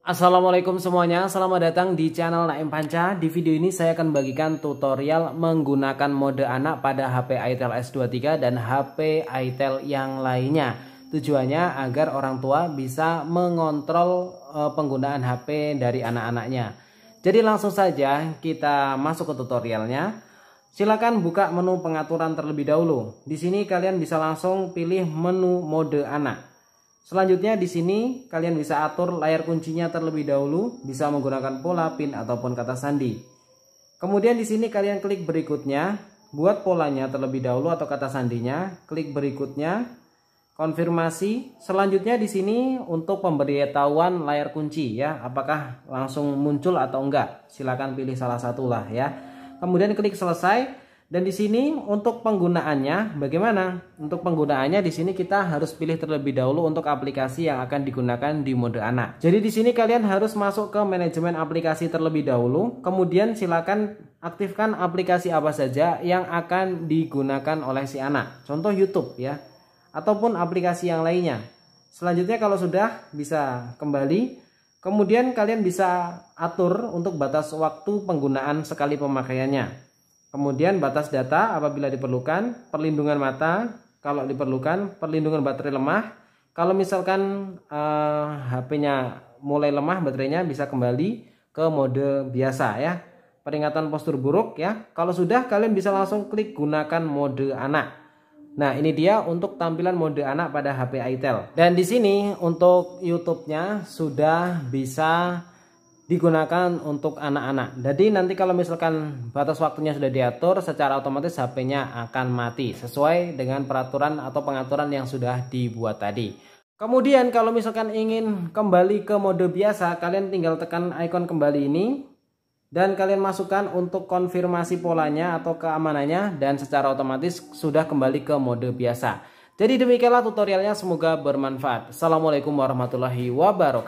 Assalamualaikum semuanya, selamat datang di channel Naim Panca. Di video ini saya akan bagikan tutorial menggunakan mode anak pada HP itel S23 dan HP itel yang lainnya. Tujuannya agar orang tua bisa mengontrol eh, penggunaan HP dari anak-anaknya. Jadi langsung saja kita masuk ke tutorialnya. Silakan buka menu pengaturan terlebih dahulu. Di sini kalian bisa langsung pilih menu mode anak. Selanjutnya di sini kalian bisa atur layar kuncinya terlebih dahulu, bisa menggunakan pola pin ataupun kata sandi. Kemudian di sini kalian klik berikutnya, buat polanya terlebih dahulu atau kata sandinya, klik berikutnya, konfirmasi. Selanjutnya di sini untuk pemberitahuan layar kunci ya, apakah langsung muncul atau enggak. Silakan pilih salah satulah ya. Kemudian klik selesai. Dan di sini untuk penggunaannya bagaimana? Untuk penggunaannya di sini kita harus pilih terlebih dahulu untuk aplikasi yang akan digunakan di mode anak. Jadi di sini kalian harus masuk ke manajemen aplikasi terlebih dahulu, kemudian silakan aktifkan aplikasi apa saja yang akan digunakan oleh si anak. Contoh YouTube ya, ataupun aplikasi yang lainnya. Selanjutnya kalau sudah bisa kembali Kemudian kalian bisa atur untuk batas waktu penggunaan sekali pemakaiannya. Kemudian batas data apabila diperlukan, perlindungan mata kalau diperlukan, perlindungan baterai lemah. Kalau misalkan uh, eh, HP-nya mulai lemah baterainya bisa kembali ke mode biasa ya. Peringatan postur buruk ya. Kalau sudah kalian bisa langsung klik gunakan mode anak. Nah, ini dia untuk tampilan mode anak pada HP itel. Dan di sini untuk YouTube-nya sudah bisa digunakan untuk anak-anak. Jadi nanti kalau misalkan batas waktunya sudah diatur, secara otomatis HP-nya akan mati sesuai dengan peraturan atau pengaturan yang sudah dibuat tadi. Kemudian kalau misalkan ingin kembali ke mode biasa, kalian tinggal tekan icon kembali ini dan kalian masukkan untuk konfirmasi polanya atau keamanannya dan secara otomatis sudah kembali ke mode biasa. Jadi demikianlah tutorialnya semoga bermanfaat. Assalamualaikum warahmatullahi wabarakatuh.